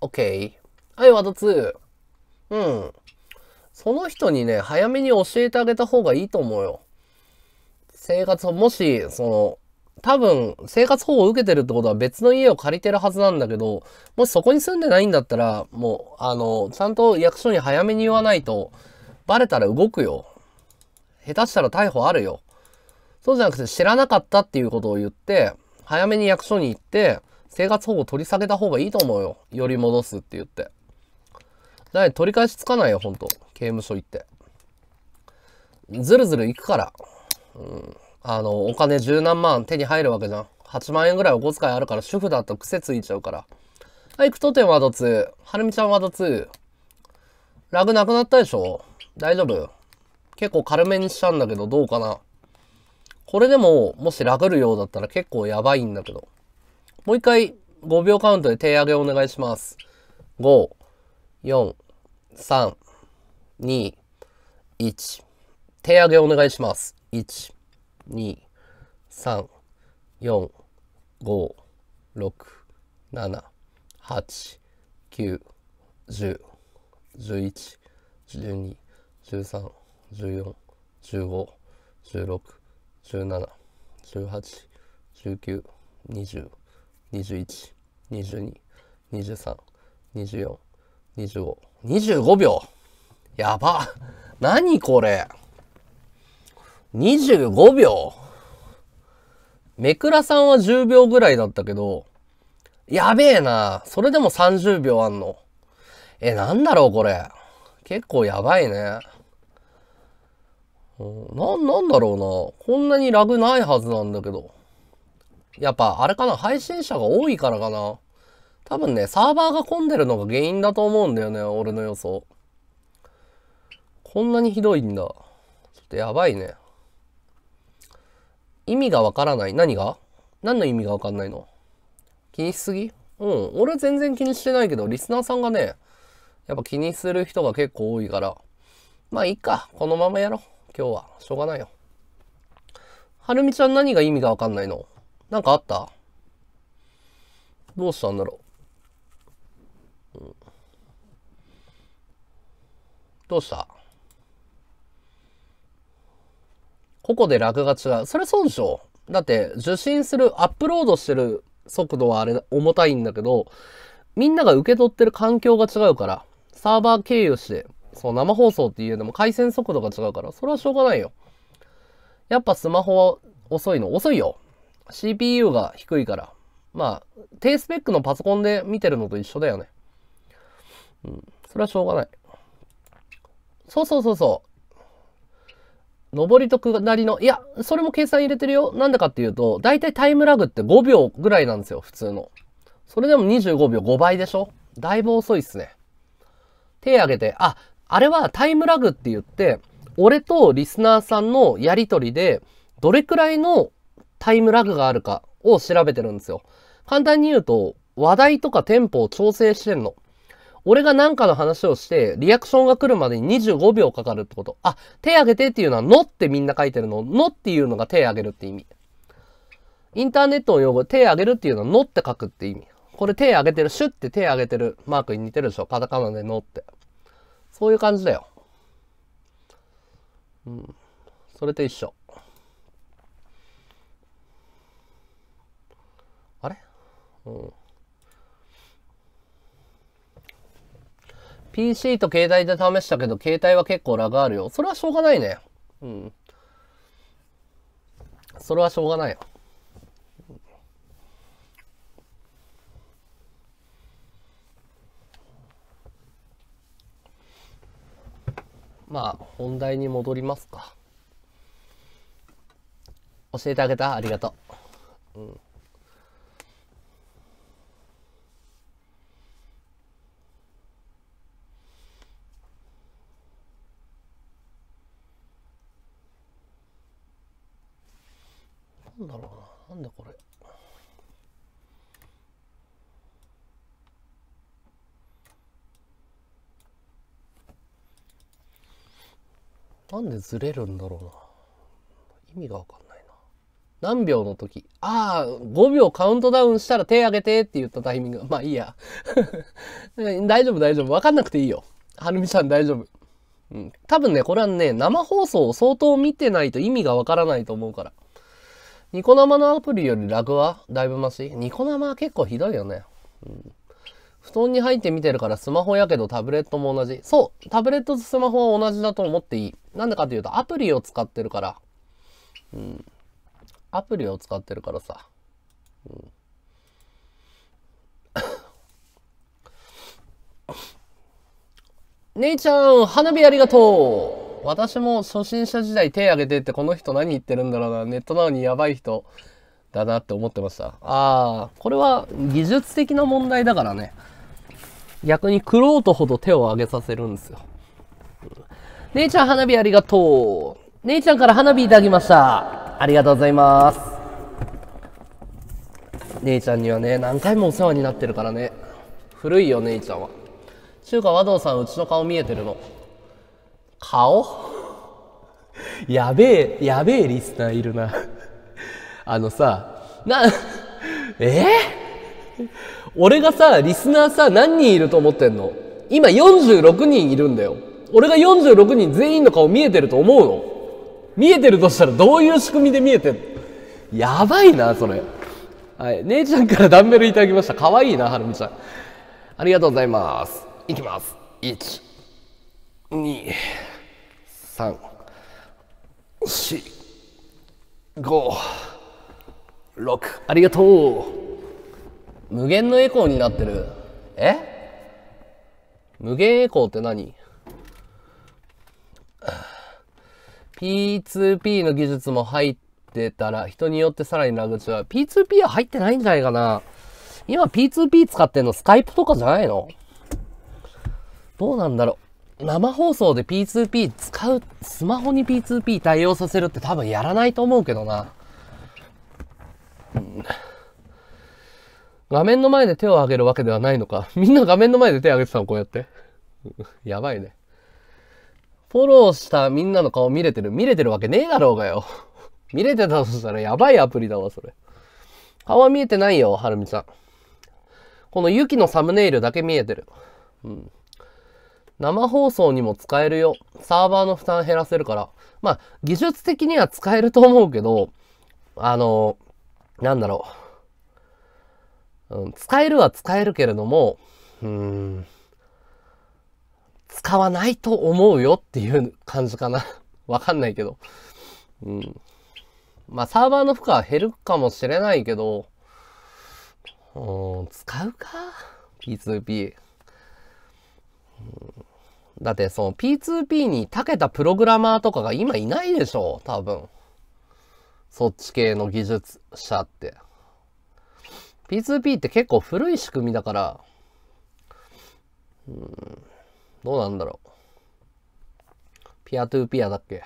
OK。はい、ワード2。うん。その人にね、早めに教えてあげた方がいいと思うよ。生活を、もし、その、多分、生活保護を受けてるってことは別の家を借りてるはずなんだけど、もしそこに住んでないんだったら、もう、あの、ちゃんと役所に早めに言わないと、バレたら動くよ。下手したら逮捕あるよ。そうじゃなくて知らなかったっていうことを言って、早めに役所に行って、生活保護取り下げた方がいいと思うよ。より戻すって言って。だか取り返しつかないよ、ほんと。刑務所行って。ずるずる行くから。うん。あの、お金十何万手に入るわけじゃん。8万円ぐらいお小遣いあるから、主婦だと癖ついちゃうから。はい、句読点ワード2。はるみちゃんワード2。ラグなくなったでしょ大丈夫結構軽めにしちゃうんだけど、どうかなこれでも、もしラグるようだったら結構やばいんだけど。もう一回、5秒カウントで手上げお願いします。5、4、3、2、1。手上げお願いします。1、2、3、4、5、6、7、8、9、10、11、12、13、14、15、16、17、18、19、20、21、22、23、24、25、25秒やば何これ !25 秒めくらさんは10秒ぐらいだったけど、やべえなそれでも30秒あんの。え、なんだろうこれ。結構やばいね。な、なんだろうな。こんなにラグないはずなんだけど。やっぱ、あれかな、配信者が多いからかな。多分ね、サーバーが混んでるのが原因だと思うんだよね、俺の予想。こんなにひどいんだ。ちょっとやばいね。意味がわからない何が何の意味がわかんないの気にしすぎうん。俺全然気にしてないけど、リスナーさんがね、やっぱ気にする人が結構多いから。まあいいか。このままやろう。今日は。しょうがないよ。はるみちゃん何が意味がわかんないのなんかあったどうしたんだろう、うん、どうしたここでラグが違う。それそうでしょだって受信する、アップロードしてる速度はあれ、重たいんだけど、みんなが受け取ってる環境が違うから、サーバー経由してそう生放送っていうのも回線速度が違うから、それはしょうがないよ。やっぱスマホは遅いの遅いよ。CPU が低いから。まあ、低スペックのパソコンで見てるのと一緒だよね。うん。それはしょうがない。そうそうそうそう。上りと下りの、いや、それも計算入れてるよ。なんでかっていうと、だいたいタイムラグって5秒ぐらいなんですよ、普通の。それでも25秒5倍でしょだいぶ遅いっすね。手挙げて、あ、あれはタイムラグって言って、俺とリスナーさんのやりとりで、どれくらいのタイムラグがあるかを調べてるんですよ。簡単に言うと、話題とかテンポを調整してんの。俺が何かの話をして、リアクションが来るまでに25秒かかるってこと。あ、手挙げてっていうのは、のってみんな書いてるの。のっていうのが手挙げるって意味。インターネットを用語手挙げるっていうのは、のって書くって意味。これ手挙げてる、シュって手挙げてるマークに似てるでしょカタカナでのって。そういう感じだよ。うん。それと一緒。あれうん。PC と携帯で試したけど、携帯は結構ラグあるよ。それはしょうがないね。うん。それはしょうがないよ。まあ、本題に戻りますか。教えてあげたありがとう。うんなんでずれるんだろうな。意味がわかんないな。何秒の時。ああ、5秒カウントダウンしたら手上げてって言ったタイミング。まあいいや。大丈夫大丈夫。わかんなくていいよ。はるみさん大丈夫。うん。多分ね、これはね、生放送を相当見てないと意味がわからないと思うから。ニコ生のアプリよりラグはだいぶマシニコ生は結構ひどいよね。うん布団に入って見てるからスマホやけどタブレットも同じ。そう、タブレットとスマホは同じだと思っていい。なんでかというとアプリを使ってるから。うん。アプリを使ってるからさ。うん姉ちゃん、花火ありがとう私も初心者時代手挙げてってこの人何言ってるんだろうな。ネットなのにやばい人だなって思ってました。ああ、これは技術的な問題だからね。逆にクロートほど手を上げさせるんですよ。姉ちゃん花火ありがとう。姉ちゃんから花火いただきました。ありがとうございます。姉ちゃんにはね、何回もお世話になってるからね。古いよ、姉ちゃんは。中華和道さん、うちの顔見えてるの。顔 やべえ、やべえリスナーいるなあのさ、な、えー俺がさ、リスナーさ、何人いると思ってんの今46人いるんだよ。俺が46人全員の顔見えてると思うの見えてるとしたらどういう仕組みで見えてんやばいな、それ。はい。姉ちゃんからダンベルいただきました。かわいいな、はるみちゃん。ありがとうございます。いきます。1、2、3、4、5、6。ありがとう。無限のエコーになってる。え無限エコーって何 ?P2P の技術も入ってたら、人によってさらに裏口は、P2P は入ってないんじゃないかな今 P2P 使ってんのスカイプとかじゃないのどうなんだろう。生放送で P2P 使う、スマホに P2P 対応させるって多分やらないと思うけどな。うん画面の前で手を挙げるわけではないのか。みんな画面の前で手を挙げてたの、こうやって。やばいね。フォローしたみんなの顔見れてる見れてるわけねえだろうがよ。見れてたとしたらやばいアプリだわ、それ。顔は見えてないよ、はるみさん。このユキのサムネイルだけ見えてる。うん。生放送にも使えるよ。サーバーの負担減らせるから。まあ、技術的には使えると思うけど、あの、なんだろう。うん、使えるは使えるけれども、うん、使わないと思うよっていう感じかな。わかんないけど。うん。まあ、サーバーの負荷は減るかもしれないけど、うん、使うか ?P2P。だってその P2P に長けたプログラマーとかが今いないでしょ多分。そっち系の技術者って。P2P って結構古い仕組みだから、うん、どうなんだろう。ピアトゥーピアだっけ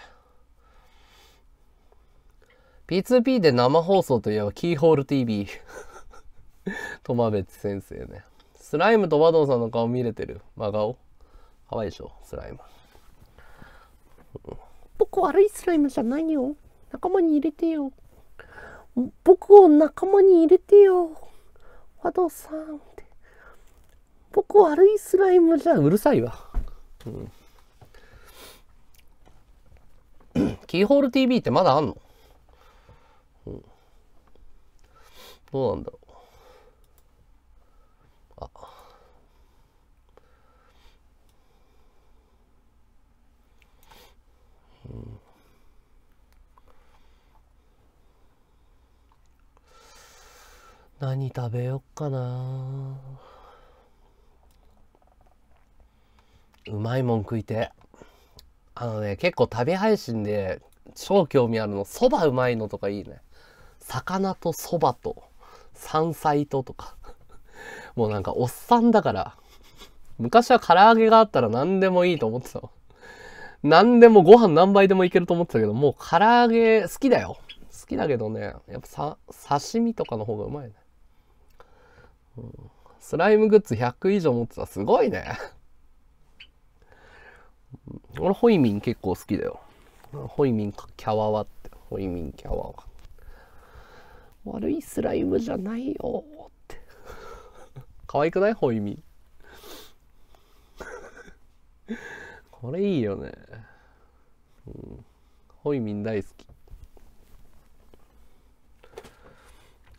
?P2P で生放送といえばキーホール TV。トマベチ先生ね。スライムと和道さんの顔見れてる。真顔。かわいいでしょ、スライム。僕悪いスライムじゃないよ。仲間に入れてよ。僕を仲間に入れてよ。和道さんって。僕悪いスライムじゃうるさいわ。うん、キーホール TV ってまだあんの、うん、どうなんだろう。何食べよっかなうまいもん食いてあのね結構旅配信で超興味あるのそばうまいのとかいいね魚とそばと山菜ととか もうなんかおっさんだから昔は唐揚げがあったら何でもいいと思ってた何でもご飯何杯でもいけると思ってたけどもう唐揚げ好きだよ好きだけどねやっぱさ刺身とかの方がうまいねスライムグッズ100以上持ってたすごいね 俺ホイミン結構好きだよホイミンかキャワワってホイミンキャワワ悪いスライムじゃないよって可愛くないホイミン これいいよね、うん、ホイミン大好き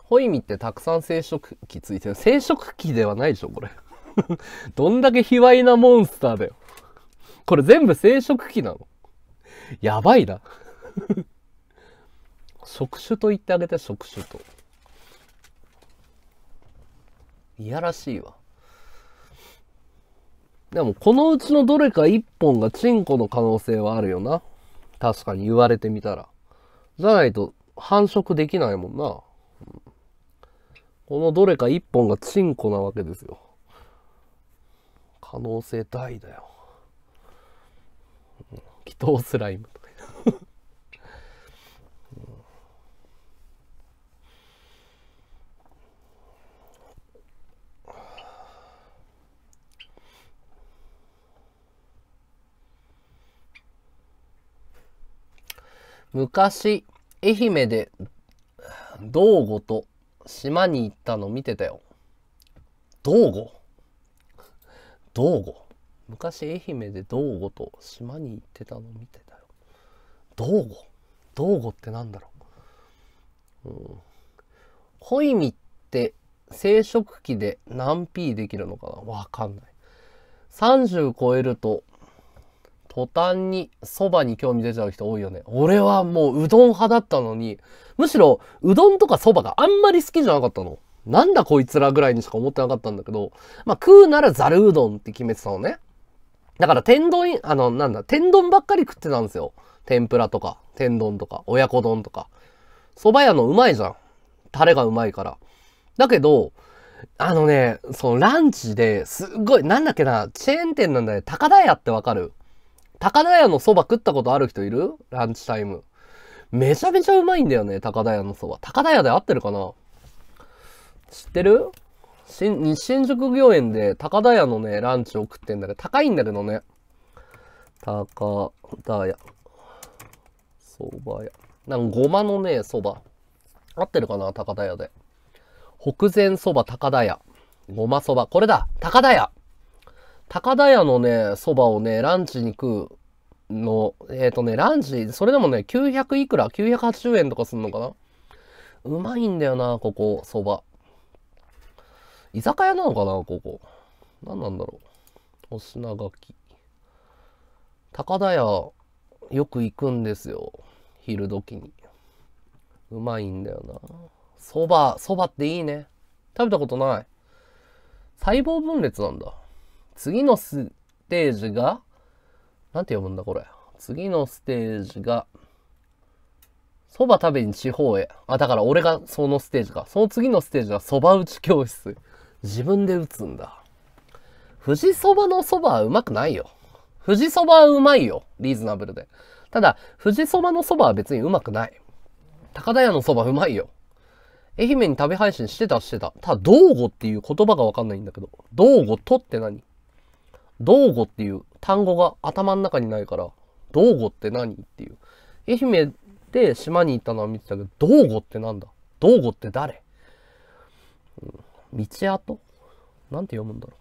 ホイミってたくさん生殖器ついてる。生殖器ではないでしょ、これ。どんだけ卑猥なモンスターだよ。これ全部生殖器なの。やばいな。触手と言ってあげて、触手と。いやらしいわ。でも、このうちのどれか一本がチンコの可能性はあるよな。確かに言われてみたら。じゃないと繁殖できないもんな。このどれか一本がチンコなわけですよ。可能性大だよ。祈祷スライムとか。昔、愛媛で、道後と島に行ったの見てたよ。道後道後昔愛媛で道後と島に行ってたの見てたよ。道後道後ってなんだろう。うん。恋みって生殖期で何 P できるのかなわかんない。30超えると途端にそばに興味出ちゃう人多いよね。俺はもううどん派だったのに、むしろうどんとか蕎麦があんまり好きじゃなかったの。なんだこいつらぐらいにしか思ってなかったんだけど、まあ食うならざるうどんって決めてたのね。だから天丼、あの、なんだ、天丼ばっかり食ってたんですよ。天ぷらとか、天丼とか、親子丼とか。蕎麦屋のうまいじゃん。タレがうまいから。だけど、あのね、そのランチですっごい、なんだっけな、チェーン店なんだよ。高田屋ってわかる高田屋の蕎麦食ったことある人いるランチタイム。めちゃめちゃうまいんだよね、高田屋の蕎麦。高田屋で合ってるかな知ってる新、新宿御苑で高田屋のね、ランチを食ってんだけど、高いんだけどね。高田屋。蕎麦屋。なんかごまのね、蕎麦。合ってるかな高田屋で。北前蕎麦高田屋。ごま蕎麦。これだ高田屋高田屋のね、そばをね、ランチに食うの、えっ、ー、とね、ランチ、それでもね、900いくら ?980 円とかすんのかなうまいんだよな、ここ、そば。居酒屋なのかな、ここ。何なんだろう。お品書き。高田屋、よく行くんですよ。昼時に。うまいんだよな。そば、そばっていいね。食べたことない。細胞分裂なんだ。次のステージが、なんて読むんだこれ。次のステージが、そば食べに地方へ。あ、だから俺がそのステージか。その次のステージがそば打ち教室。自分で打つんだ。富士そばのそばはうまくないよ。富士そばはうまいよ。リーズナブルで。ただ、富士そばのそばは別にうまくない。高田屋のそばうまいよ。愛媛に食べ配信してたしてた。ただ、道後っていう言葉がわかんないんだけど。道後とって何道後っていう単語が頭の中にないから、道後って何っていう。愛媛で島に行ったのは見てたけど、道後ってなんだ道後って誰、うん、道跡なんて読むんだろ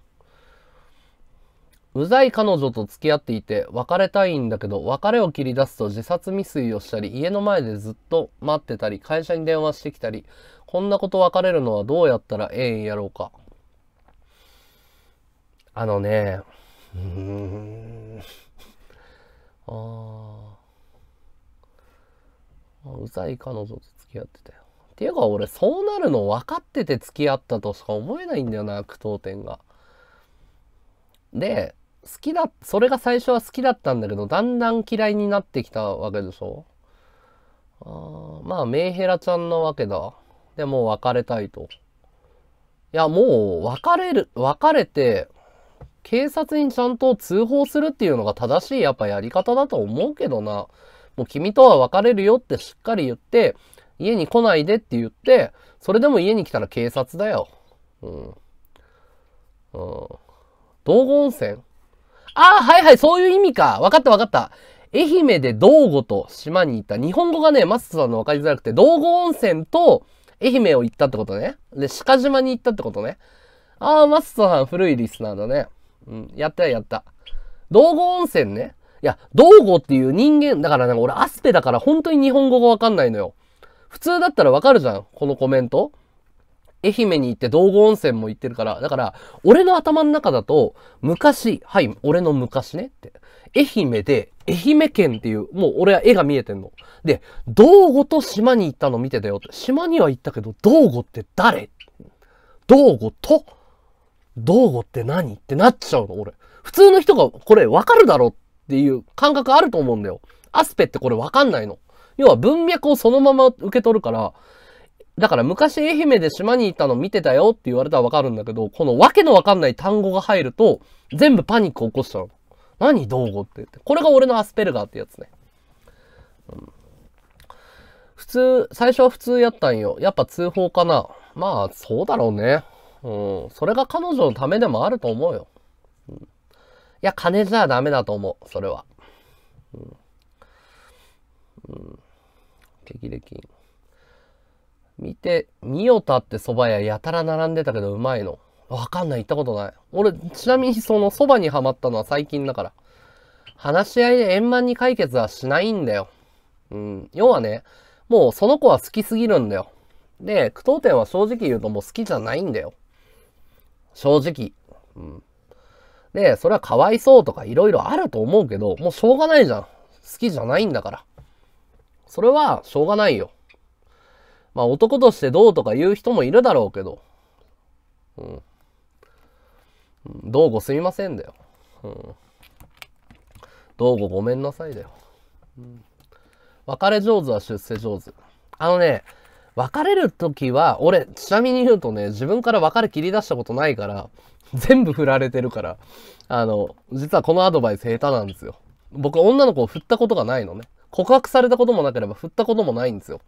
う。うざい彼女と付き合っていて別れたいんだけど別れを切り出すと自殺未遂をしたり家の前でずっと待ってたり会社に電話してきたりこんなこと別れるのはどうやったらええんやろうかあのねうん。ああ。うざい彼女と付き合ってたよ。っていうか俺そうなるの分かってて付き合ったとしか思えないんだよな、苦闘点が。で、好きだ、それが最初は好きだったんだけど、だんだん嫌いになってきたわけでしょあまあ、メイヘラちゃんなわけだ。でもう別れたいと。いや、もう別れる、別れて、警察にちゃんと通報するっていうのが正しいやっぱやり方だと思うけどな。もう君とは別れるよってしっかり言って、家に来ないでって言って、それでも家に来たら警察だよ。うん。うん。道後温泉ああ、はいはい、そういう意味か。分かった分かった。愛媛で道後と島に行った。日本語がね、マスさんの分かりづらくて、道後温泉と愛媛を行ったってことね。で、鹿島に行ったってことね。ああ、マスさん古いリスナーだね。うん、やったやった。道後温泉ね。いや、道後っていう人間、だからなんか俺アスペだから本当に日本語がわかんないのよ。普通だったらわかるじゃん、このコメント。愛媛に行って道後温泉も行ってるから、だから、俺の頭の中だと、昔、はい、俺の昔ねって。愛媛で、愛媛県っていう、もう俺は絵が見えてんの。で、道後と島に行ったの見てたよって。島には行ったけど、道後って誰道後と道後って何ってなっちゃうの、俺。普通の人がこれわかるだろっていう感覚あると思うんだよ。アスペってこれわかんないの。要は文脈をそのまま受け取るから、だから昔愛媛で島にいたの見てたよって言われたらわかるんだけど、このわけのわかんない単語が入ると、全部パニック起こしちゃうの。何道語って言って。これが俺のアスペルガーってやつね。普通、最初は普通やったんよ。やっぱ通報かな。まあ、そうだろうね。うん、それが彼女のためでもあると思うよ。うん、いや、金じゃダメだと思う、それは。うん。うん。激励見て、ミオタって蕎麦屋やたら並んでたけどうまいの。わかんない、行ったことない。俺、ちなみにその蕎麦にはまったのは最近だから。話し合いで円満に解決はしないんだよ。うん。要はね、もうその子は好きすぎるんだよ。で、句読点は正直言うともう好きじゃないんだよ。正直。うん。で、それはかわいそうとかいろいろあると思うけど、もうしょうがないじゃん。好きじゃないんだから。それはしょうがないよ。まあ男としてどうとか言う人もいるだろうけど、うん。どうごすみませんだよ。うん。どうごごめんなさいだよ。うん、別れ上手は出世上手。あのね、別れる時は、俺、ちなみに言うとね、自分から別れ切り出したことないから、全部振られてるから、あの、実はこのアドバイス下手なんですよ。僕、女の子を振ったことがないのね。告白されたこともなければ振ったこともないんですよ。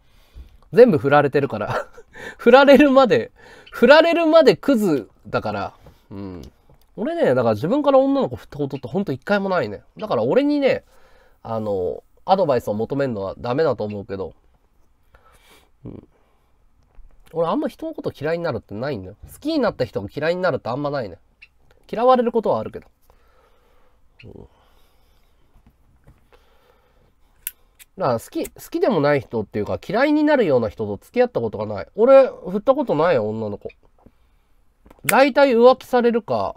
全部振られてるから 振られるまで、振られるまでクズだから、うん。俺ね、だから自分から女の子振ったことってほんと一回もないね。だから俺にね、あの、アドバイスを求めるのはダメだと思うけど、うん、俺あんま人のこと嫌いになるってないんだよ。好きになった人が嫌いになるってあんまないね。嫌われることはあるけど。うんだから好き、好きでもない人っていうか嫌いになるような人と付き合ったことがない。俺、振ったことないよ、女の子。大体浮気されるか、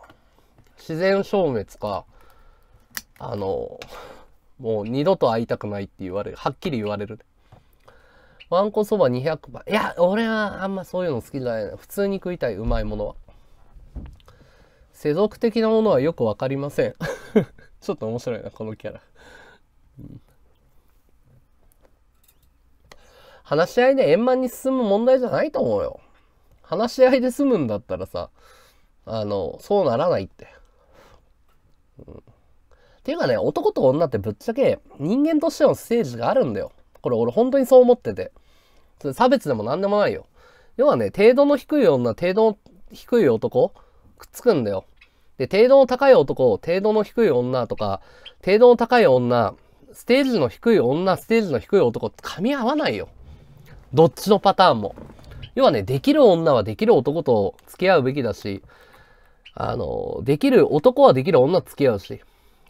自然消滅か、あの、もう二度と会いたくないって言われる。はっきり言われる。わんこそば200番。いや、俺はあんまそういうの好きじゃないな。普通に食いたい、うまいものは。世俗的なものはよくわかりません。ちょっと面白いな、このキャラ。話し合いで円満に進む問題じゃないと思うよ。話し合いで済むんだったらさ、あの、そうならないって。うん、っていうかね、男と女ってぶっちゃけ人間としてのステージがあるんだよ。これ俺本当にそう思ってて。差別でも何でもないよ。要はね、程度の低い女、程度の低い男、くっつくんだよ。で、程度の高い男、程度の低い女とか、程度の高い女、ステージの低い女、ステージの低い男、噛み合わないよ。どっちのパターンも。要はね、できる女はできる男と付き合うべきだし、あの、できる男はできる女と付き合うし、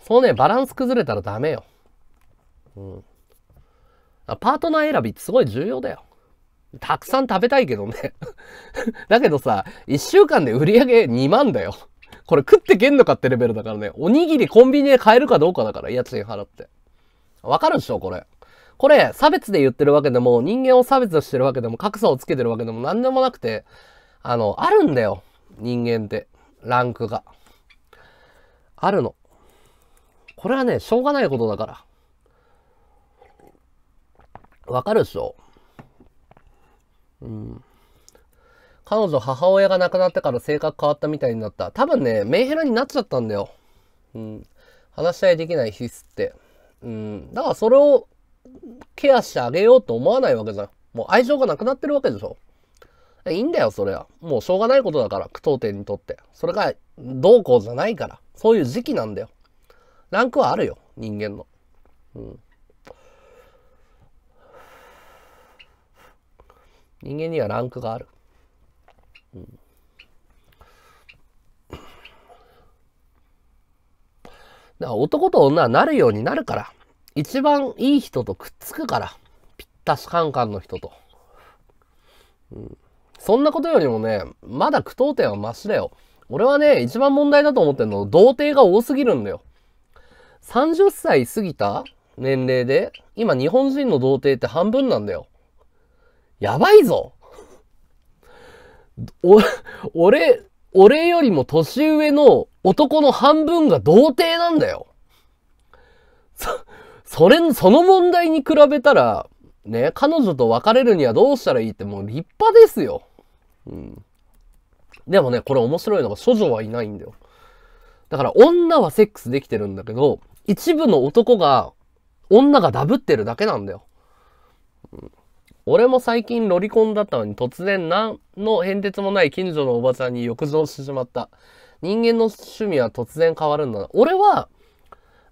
そうね、バランス崩れたらダメよ。うん。パートナー選びってすごい重要だよ。たくさん食べたいけどね だけどさ、1週間で売り上げ2万だよこれ食ってけんのかってレベルだからね。おにぎりコンビニで買えるかどうかだから、家賃払って。わかるでしょこれ。これ、差別で言ってるわけでも、人間を差別してるわけでも、格差をつけてるわけでも何でもなくて、あの、あるんだよ。人間って。ランクが。あるの。これはね、しょうがないことだから。わかるでしょうん。彼女母親が亡くなってから性格変わったみたいになった。多分ね、メンヘラになっちゃったんだよ。うん。話し合いできない必須って。うん。だからそれをケアしてあげようと思わないわけじゃん。もう愛情がなくなってるわけでしょ。いいんだよ、それは。もうしょうがないことだから、句読点にとって。それが、どうこうじゃないから。そういう時期なんだよ。ランクはあるよ、人間の。うん。人間にはランクがある。うん、だから男と女はなるようになるから。一番いい人とくっつくから。ぴったしカンカンの人と。うん、そんなことよりもね、まだ句読点はマシだよ。俺はね、一番問題だと思ってんの、童貞が多すぎるんだよ。30歳過ぎた年齢で、今日本人の童貞って半分なんだよ。やばいぞ。お、俺、俺よりも年上の男の半分が童貞なんだよ。そ、それ、その問題に比べたら、ね、彼女と別れるにはどうしたらいいってもう立派ですよ。うん。でもね、これ面白いのが、処女はいないんだよ。だから女はセックスできてるんだけど、一部の男が、女がダブってるだけなんだよ。うん俺も最近ロリコンだったのに突然何の変哲もない近所のおばちゃんに欲望してしまった。人間の趣味は突然変わるんだな。俺は、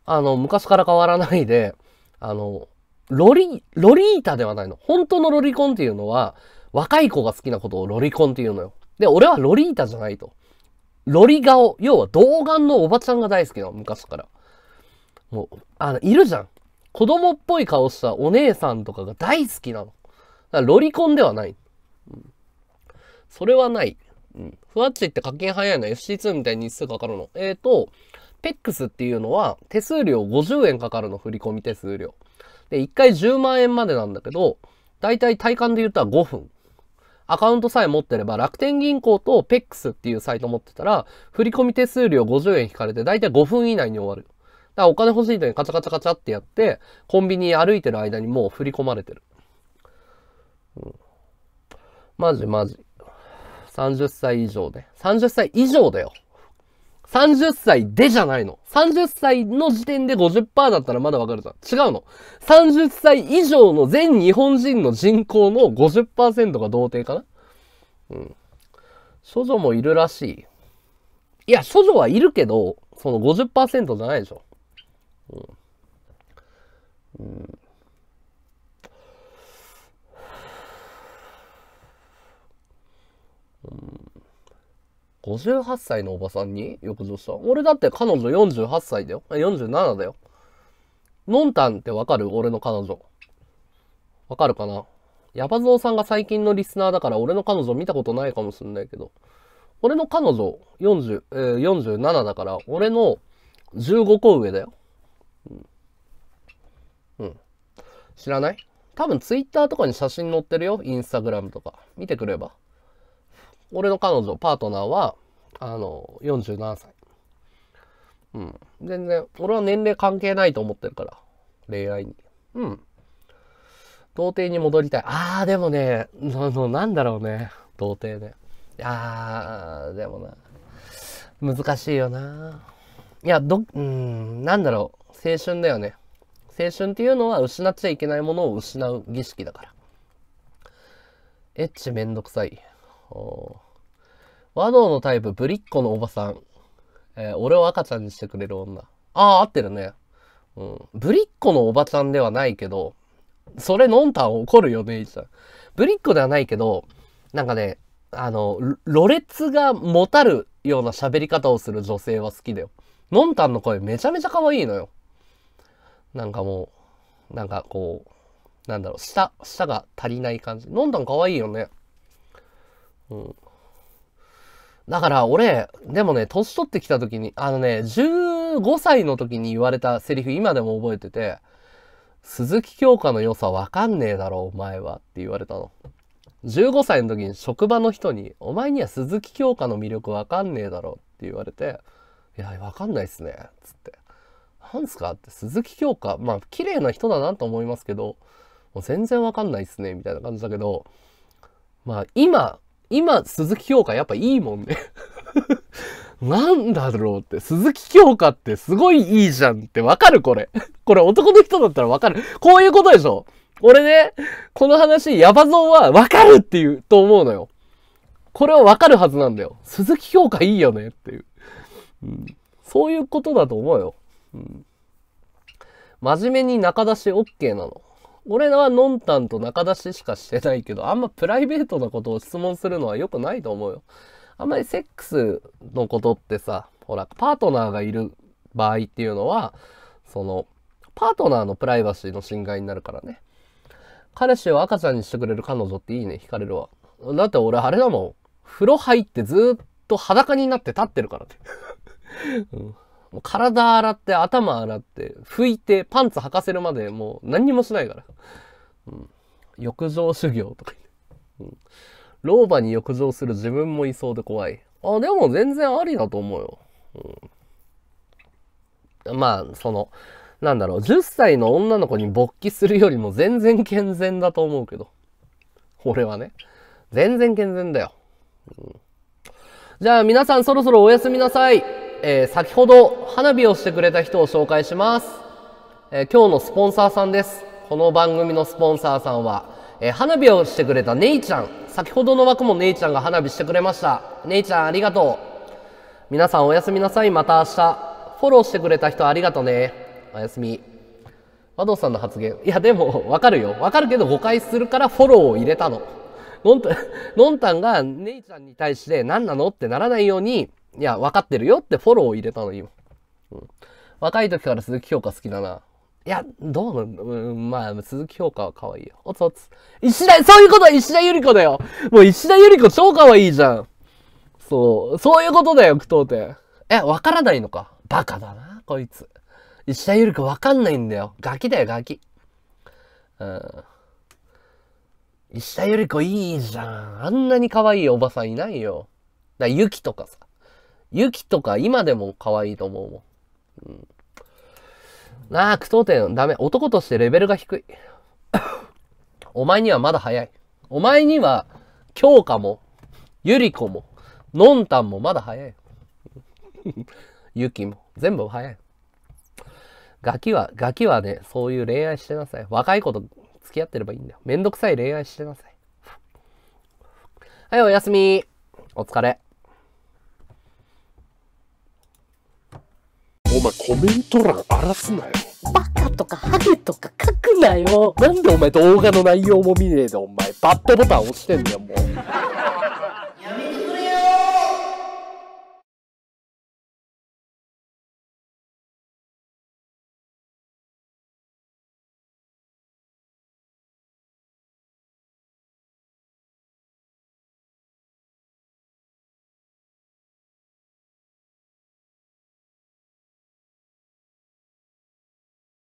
あの、昔から変わらないで、あの、ロリ、ロリータではないの。本当のロリコンっていうのは、若い子が好きなことをロリコンっていうのよ。で、俺はロリータじゃないと。ロリ顔。要は、童顔のおばちゃんが大好きなの、昔から。もう、あの、いるじゃん。子供っぽい顔したお姉さんとかが大好きなの。だからロリコンではない。それはない。うん、ふわっちって課金早いの FC2 みたいに日数かかるの。えっ、ー、と、ペックスっていうのは手数料50円かかるの、振込手数料。で、1回10万円までなんだけど、だいたい体感で言ったら5分。アカウントさえ持ってれば、楽天銀行とペックスっていうサイト持ってたら、振込手数料50円引かれて、だいたい5分以内に終わる。だからお金欲しい時にカチャカチャカチャってやって、コンビニ歩いてる間にもう振り込まれてる。うん。マジマジ。30歳以上で。30歳以上だよ。30歳でじゃないの。30歳の時点で50%だったらまだわかるじゃん。違うの。30歳以上の全日本人の人口の50%が童貞かなうん。処女もいるらしい。いや、処女はいるけど、その50%じゃないでしょ。うん。うんうん、58歳のおばさんによくぞした。俺だって彼女48歳だよ。47だよ。ノンタンってわかる俺の彼女。わかるかなヤバゾウさんが最近のリスナーだから俺の彼女見たことないかもしんないけど。俺の彼女40、えー、47だから、俺の15個上だよ。うん。うん、知らない多分ツイッターとかに写真載ってるよ。インスタグラムとか。見てくれば。俺の彼女、パートナーは、あの、47歳。うん。全然、俺は年齢関係ないと思ってるから。恋愛に。うん。童貞に戻りたい。あー、でもね、その、なんだろうね。童貞ね。いやー、でもな。難しいよな。いや、ど、うん、なんだろう。青春だよね。青春っていうのは失っちゃいけないものを失う儀式だから。エッチめんどくさい。和道のタイプ、ぶりっ子のおばさん。えー、俺を赤ちゃんにしてくれる女。ああ、合ってるね。うん。ぶりっ子のおばちゃんではないけど、それのんたん怒るよね、いちゃん。ぶりっ子ではないけど、なんかね、あの、ろれつがもたるような喋り方をする女性は好きだよ。のんたんの声めちゃめちゃ可愛いのよ。なんかもう、なんかこう、なんだろう、舌、舌が足りない感じ。のんたん可愛いよね。うん。だから俺、でもね、年取ってきた時に、あのね、15歳の時に言われたセリフ今でも覚えてて、鈴木京香の良さわかんねえだろ、お前はって言われたの。15歳の時に職場の人に、お前には鈴木京香の魅力わかんねえだろって言われて、いや、わかんないっすね、つって。なんすかって鈴木京香、まあ、綺麗な人だなと思いますけど、もう全然わかんないっすね、みたいな感じだけど、まあ、今、今、鈴木京香やっぱいいもんね なんだろうって、鈴木京香ってすごいいいじゃんってわかるこれ。これ男の人だったらわかる。こういうことでしょ俺ね、この話、ヤバゾンはわかるって言うと思うのよ。これはわかるはずなんだよ。鈴木評価いいよねっていう。うん、そういうことだと思うよ。うん、真面目に中出し OK なの。俺はノんタんと仲出ししかしてないけど、あんまプライベートなことを質問するのは良くないと思うよ。あんまりセックスのことってさ、ほら、パートナーがいる場合っていうのは、その、パートナーのプライバシーの侵害になるからね。彼氏を赤ちゃんにしてくれる彼女っていいね、惹かれるわ。だって俺あれだもん。風呂入ってずっと裸になって立ってるからね。うん体洗って、頭洗って、拭いて、パンツ履かせるまでもう何にもしないから。うん。浴場修行とか言って。うん。老婆に浴場する自分もいそうで怖い。あ、でも全然ありだと思うよ。うん。まあ、その、なんだろう、10歳の女の子に勃起するよりも全然健全だと思うけど。俺はね。全然健全だよ。うん、じゃあ皆さんそろそろおやすみなさい。えー、先ほど花火をしてくれた人を紹介します、えー、今日のスポンサーさんです。この番組のスポンサーさんは、えー、花火をしてくれた姉ちゃん。先ほどの枠も姉ちゃんが花火してくれました。姉ちゃんありがとう。皆さんおやすみなさい。また明日。フォローしてくれた人ありがとうね。おやすみ。和道さんの発言。いや、でも、わかるよ。わかるけど誤解するからフォローを入れたの。のんたん、が姉ちゃんに対して何なのってならないように、いや、分かってるよってフォローを入れたの、今。うん、若い時から鈴木京香好きだな。いや、どうなんだ、うん、まあ、鈴木京香は可愛いよ。おつおつ。石田、そういうことは石田ゆり子だよもう石田ゆり子超可愛いじゃん。そう、そういうことだよ、句読点。え、わからないのか。バカだな、こいつ。石田ゆり子わかんないんだよ。ガキだよ、ガキ。うん。石田ゆり子いいじゃん。あんなに可愛いおばさんいないよ。だゆきとかさ。きとか今でも可愛いと思うもん。うん。なあ、苦闘点ダメ。男としてレベルが低い。お前にはまだ早い。お前には、京花も、ゆり子も、のんたんもまだ早い。ゆきも。全部早い。ガキは、ガキはね、そういう恋愛してなさい。若い子と付き合ってればいいんだよ。めんどくさい恋愛してなさい。はい、おやすみ。お疲れ。お前コメント欄荒らすなよ。バカとかハゲとか書くなよ。なんでお前動画の内容も見ねえでお前、バッドボタン押してんだよ、もう。